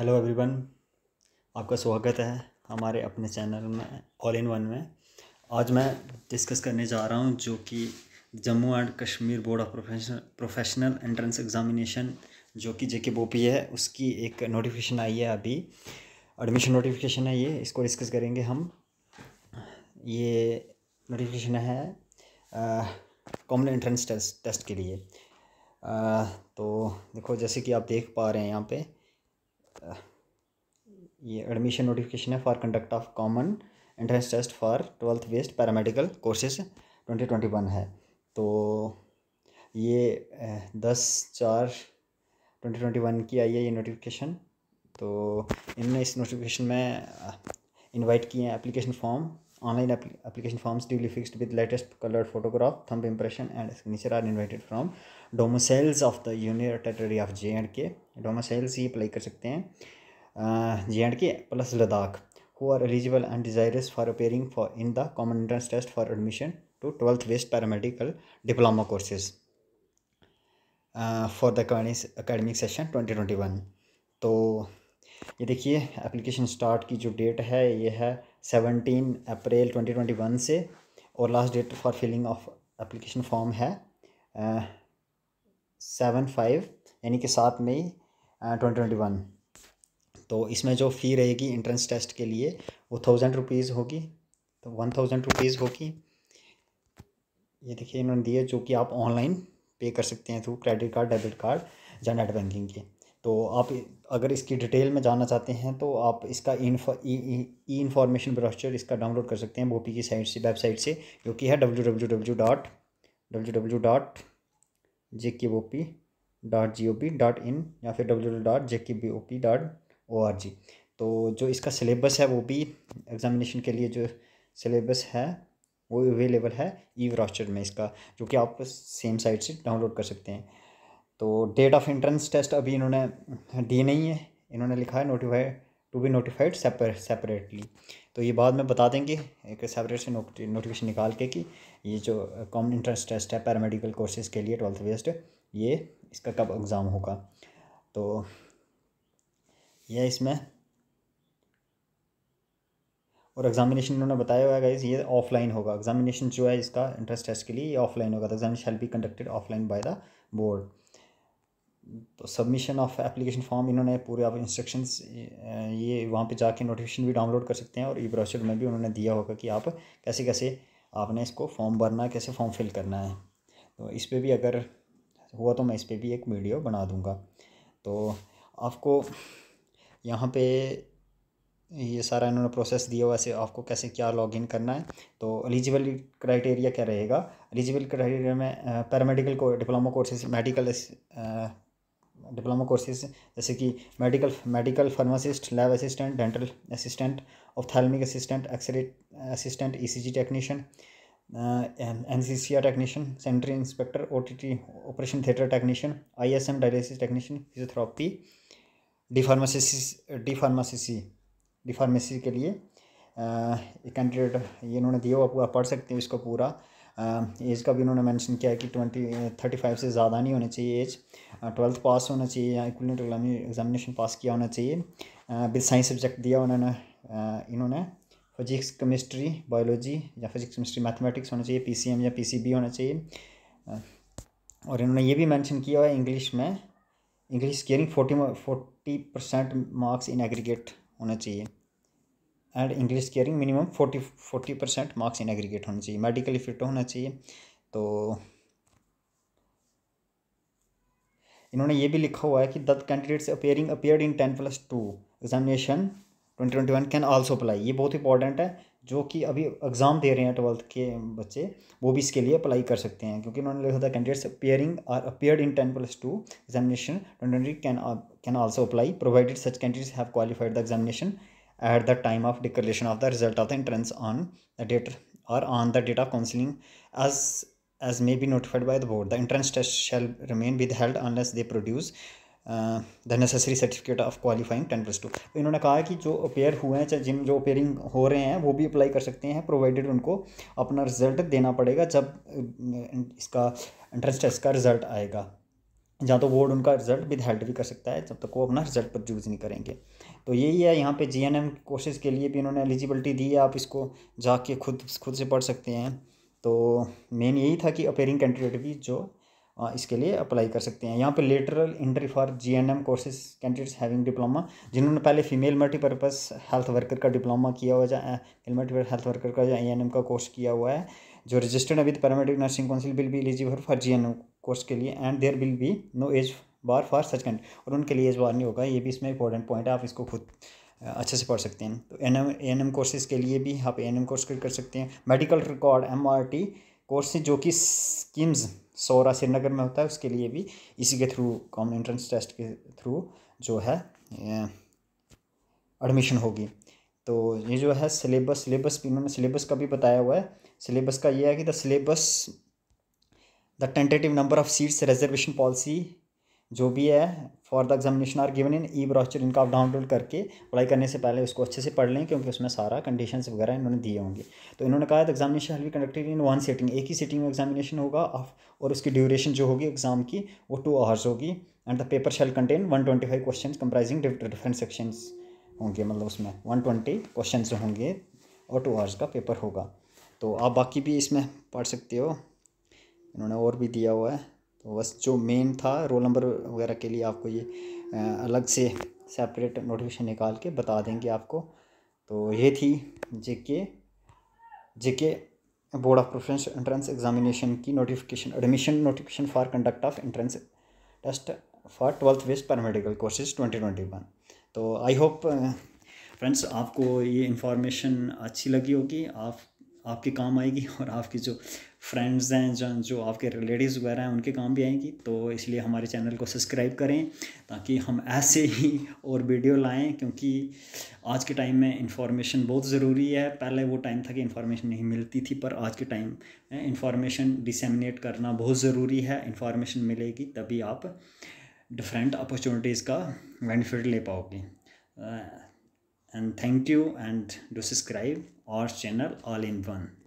hello everyone आपका स्वागत है हमारे अपने चैनल में ऑल इन वन में आज मैं डिस्कस करने जा रहा हूँ जो कि Jammu and Kashmir board of professional professional entrance examination जो कि जेके बोपी है उसकी एक नोटिफिकेशन आई है अभी एडमिशन नोटिफिकेशन है ये इसको डिस्कस करेंगे हम ये नोटिफिकेशन है कॉमन एंट्रेंस टेस्ट टेस्ट के लिए आ, तो देखो जैसे कि आप देख पा रहे हैं यहाँ पर ये एडमिशन नोटिफिकेशन है for conduct of common entrance test for twelfth west paramedical courses twenty twenty one है तो ये eh, दस चार ट्वेंटी ट्वेंटी वन की आई है ये नोटिफिकेशन तो इनने इस नोटिफिकेशन में इनवाइट eh, किए हैं application form Online app application forms duly fixed with latest colored photograph, thumb impression and signature are invited from domiciles of the union territory of j and k domiciles ye apply kar sakte hain j and k plus ladakh who are eligible and desirous for appearing for in the common entrance test for admission to 12th west paramedical diploma courses uh, for the academic session 2021 to ये देखिए application start की जो date है ये है seventeen April twenty twenty one से और last date for filling of application form है सेवन uh, फाइव यानी कि सात मई uh, ट्वेंटी ट्वेंटी वन तो इसमें जो फ़ी रहेगी इंट्रेंस टेस्ट के लिए वो थाउजेंड रुपीज़ होगी तो वन थाउजेंड रुपीज़ होगी ये देखिए इन्होंने दिए जो कि आप ऑनलाइन पे कर सकते हैं through credit card debit card या नेट बैंकिंग के तो आप अगर इसकी डिटेल में जानना चाहते हैं तो आप इसका ई इन्फॉर्मेशन ब्रोशर इसका डाउनलोड कर सकते हैं बोपी की साइट से वेबसाइट से जो कि है W W W dot W W dot J K O P dot G O P dot in या फिर W W dot J K B O P dot O R G तो जो इसका सिलेबस है वो भी एग्ज़ामिनेशन के लिए जो सिलेबस है वो अवेलेबल है ई ब्राउचर में इसका जो कि आप सेम साइट से डाउनलोड कर सकते हैं तो डेट ऑफ इंट्रेंस टेस्ट अभी इन्होंने दी नहीं है इन्होंने लिखा है notified to be notified separately तो ये बाद में बता देंगे एक सेपरेट से नोटिफिकेशन निकाल के कि ये जो कॉमन इंट्रेंस टेस्ट है पैरामेडिकल कोर्सेज के लिए ट्वेल्थ वेस्ट ये इसका कब एग्ज़ाम होगा तो यह इसमें और एग्जामिनेशन उन्होंने बताया हुआ है गाइज ये ऑफलाइन होगा एग्जामिनेशन जो है इसका इंट्रेंस टेस्ट के लिए ये ऑफलाइन होगा तो exam shall be conducted offline by the board तो सबमिशन ऑफ एप्लीकेशन फॉर्म इन्होंने पूरे आप इंस्ट्रक्शंस ये वहाँ पे जाके नोटिफिकेशन भी डाउनलोड कर सकते हैं और ई ब्राउचर में भी उन्होंने दिया होगा कि आप कैसे कैसे आपने इसको फॉर्म भरना है कैसे फॉर्म फिल करना है तो इस पर भी अगर हुआ तो मैं इस पर भी एक वीडियो बना दूँगा तो आपको यहाँ पे ये सारा इन्होंने प्रोसेस दिया हुआ ऐसे आपको कैसे क्या लॉगिन करना है तो एलिजिबल क्राइटेरिया क्या रहेगा एलिजिबल क्राइटेरिया में पैरामेडिकल को diploma courses medical diploma courses जैसे कि medical medical pharmacist lab assistant dental assistant ophthalmic assistant X ray assistant ECG technician N C C R technician sanitary inspector O T T operation theatre technician I S M dialysis technician physiotherapy D pharmacy D pharmacy D pharmacy के लिए uh, candidate ये इन्होंने दिया हुआ पूरा पढ़ सकते हैं इसको पूरा एज um, का भी इन्होंने मेंशन किया है कि ट्वेंटी थर्टी फाइव से ज़्यादा नहीं होना चाहिए एज ट्वेल्थ पास होना चाहिए या इक्वलेंट एग्जामिनेशन पास किया होना चाहिए विद साइंस सब्जेक्ट दिया उन्होंने uh, इन्होंने फिजिक्स केमिस्ट्री बायोलॉजी या फिजिक्स केमिस्ट्री मैथमेटिक्स होना चाहिए पी या पी होना चाहिए uh, और इन्होंने ये भी मैंशन किया है इंग्लिश में English scoring forty forty percent marks in aggregate होना चाहिए and English caring minimum forty forty percent marks in aggregate होना चाहिए मेडिकली फिट होना चाहिए तो इन्होंने ये भी लिखा हुआ है कि that candidates appearing appeared in ten plus two examination twenty twenty one can also apply ये बहुत इंपॉर्टेंट है जो कि अभी एग्ज़ाम दे रहे हैं ट्वेल्थ के बच्चे वो भी इसके लिए अप्लाई कर सकते हैं क्योंकि उन्होंने लिखा था candidates appearing are appeared in ten plus two examination twenty twenty can can also apply provided such candidates have qualified the examination at the time of declaration of the result of the entrance on the date और on the date of counselling as as may be notified by the board the entrance test shall remain withheld on unless they produce the necessary certificate of qualifying ten plus two तो इन्होंने कहा कि जो appear हुए हैं चाहे जिन जो appearing हो रहे हैं वो भी अप्लाई कर सकते हैं प्रोवाइडेड उनको अपना रिजल्ट देना पड़ेगा जब uh, इसका एंट्रेंस टेस्ट का रिजल्ट आएगा जहाँ तो बोर्ड उनका रिजल्ट विद हेल्ड भी कर सकता है जब तक वो अपना रिजल्ट प्रोड्यूस नहीं करेंगे तो यही है यहाँ पे एम कोर्सेज के लिए भी इन्होंने एलिजिबिलिटी दी है आप इसको जाके खुद खुद से पढ़ सकते हैं तो मेन यही था कि अपेयरिंग कैंडिडेट भी जो इसके लिए अप्लाई कर सकते हैं यहाँ पे lateral entry for G N M courses candidates having diploma जिन्होंने पहले फीमेल मल्टीपर्पज़ हेल्थ वर्कर का डिप्लोमा किया हुआ है फीमेल मल्टीपर्पज हेल्थ वर्कर का या ई एन एम का कोर्स किया हुआ है जो रजिस्टर्ड अभी पैरामेडिक नर्सिंग काउंसिल बिल भी eligible for G N M course के लिए and there will be no age bar for such कैंड और उनके लिए एज बार नहीं होगा ये भी इसमें इंपॉर्टेंट पॉइंट है आप इसको खुद अच्छे से पढ़ सकते हैं तो N M N M courses के लिए भी आप एन एम कोर्स कर सकते हैं medical record M R T courses जो कि स्कीम्स सौरा श्रीनगर में होता है उसके लिए भी इसी के थ्रू कॉमन एंट्रेंस टेस्ट के थ्रू जो है एडमिशन होगी तो ये जो है सिलेबस सिलेबस इन्होंने सिलेबस का भी बताया हुआ है सिलेबस का ये है कि the syllabus the tentative number of seats reservation policy जो भी है for the examination are given in e brochure इनका आप डाउनलोड करके अप्लाई करने से पहले उसको अच्छे से पढ़ लें क्योंकि उसमें सारा कंडीशन वगैरह इन्होंने दिए होंगे तो इन्होंने कहा था एग्जामिनेशन हल भी कंडक्टेड इन वन सीटिंग एक ही सीटिंग में एग्जामिनेशन होगा और उसकी ड्यूरेशन जो होगी एग्जाम की वो टू आवर्स होगी and the paper shall contain one twenty five questions comprising different sections होंगे मतलब उसमें वन ट्वेंटी क्वेश्चन होंगे और टू आवर्स का पेपर होगा तो आप बाकी भी इसमें पढ़ सकते हो इन्होंने और भी दिया हुआ है तो बस जो मेन था रोल नंबर वगैरह के लिए आपको ये अलग से सेपरेट नोटिफिकेशन निकाल के बता देंगे आपको तो ये थी जेके JK J K board of preference entrance examination की notification admission notification for conduct of entrance test for twelfth west paramedical courses twenty twenty one तो आई होप फ्रेंड्स आपको ये इन्फॉर्मेशन अच्छी लगी होगी आप आपके काम आएगी और आपकी जो फ्रेंड्स हैं जो जो आपके रिलेटिव्स वगैरह हैं उनके काम भी आएंगी तो इसलिए हमारे चैनल को सब्सक्राइब करें ताकि हम ऐसे ही और वीडियो लाएं क्योंकि आज के टाइम में इंफॉर्मेशन बहुत ज़रूरी है पहले वो टाइम था कि इंफॉर्मेशन नहीं मिलती थी पर आज के टाइम इंफॉर्मेशन डिसमिनेट करना बहुत ज़रूरी है इंफॉर्मेशन मिलेगी तभी आप डिफरेंट अपॉर्चुनिटीज़ का बेनिफिट ले पाओगे and thank you and do subscribe our channel all in one